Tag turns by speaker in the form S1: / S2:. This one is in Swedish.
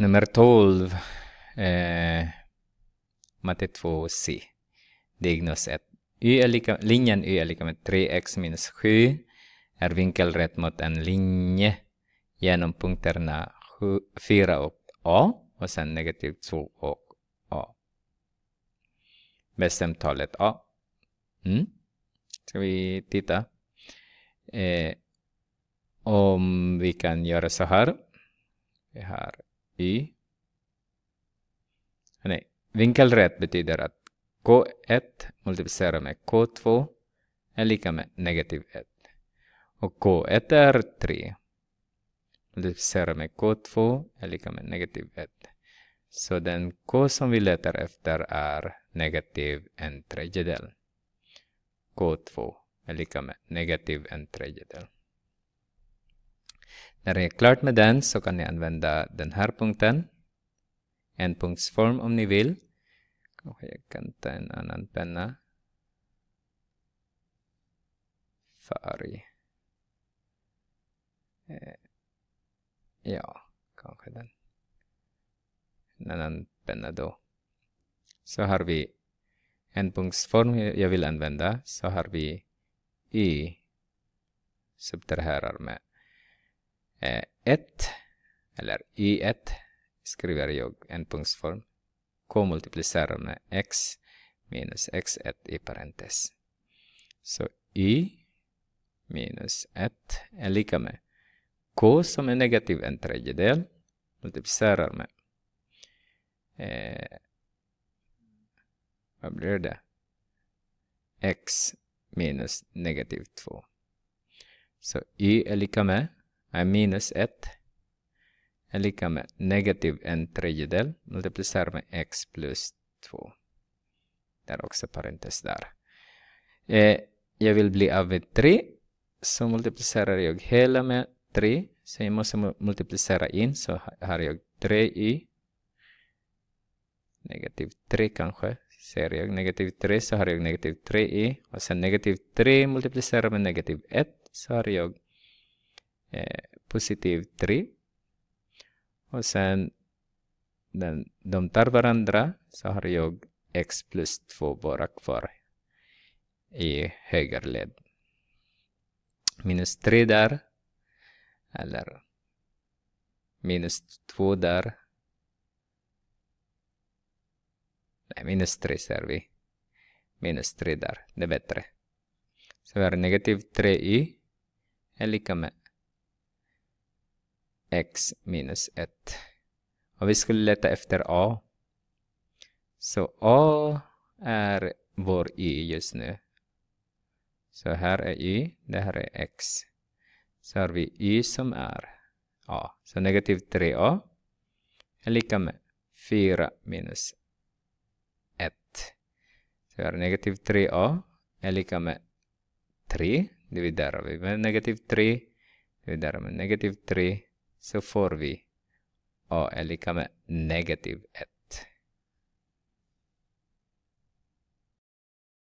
S1: Nummer 12. Eh, matte 2C. Diagnos 1. Y är lika, linjen Y är lika med 3x minus 7 är vinkelrätt mot en linje genom punkterna 4 och A och sen negativ 2 och A. Bestäm talet A. Mm. Ska vi titta? Eh, om vi kan göra så här. Vi har i... Nej, vinkelrätt betyder att k1 multiplicerat med k2 är lika med negativ 1. Och k1 är 3. Multiplicerat med k2 är lika med negativ 1. Så den k som vi letar efter är negativ en tredjedel. k2 är lika med negativ en tredjedel. När jag är klart med den så kan ni använda den här punkten. Ändpunktsform om ni vill. Kanske jag kan ta en annan penna. Färg. Eh, ja, kanske den. En annan penna då. Så har vi ändpunktsform jag vill använda. Så har vi i subtraherar med 1 eh, eller y1 skriver jag en punktsform k multiplicerar med x minus x1 i parentes. Så y minus 1 är lika med k som är negativ en tredjedel multiplicerar med eh, vad blir det? x minus negativ 2. Så y är lika med är minus 1 är lika med negativ en tredjedel multiplicerat med x plus 2. Det är också parentes där. Eh, jag vill bli av med 3 så multiplicerar jag hela med 3 så jag måste multiplicera in så har jag 3 i negativ 3 kanske ser jag negativ 3 så har jag negativ 3 i och sen negativ 3 multiplicerar med negativ 1 så har jag Eh, positiv 3. Och sen den, de tar varandra så har jag x plus 2 bara kvar i höger led. Minus 3 där. Eller minus 2 där. Nej, minus 3 ser vi. Minus 3 där, det är bättre. Så vi har negativ 3 i är lika med x minus 1. Och vi skulle leta efter a. Så a är vår y just nu. Så här är y, det här är x. Så har vi y som är a. Så negativ 3a är lika med 4 minus 1. Så här negativ 3a är lika med 3 dividerar vi med negativ 3 dividerar med negativ 3 så får vi a är lika med negativ 1.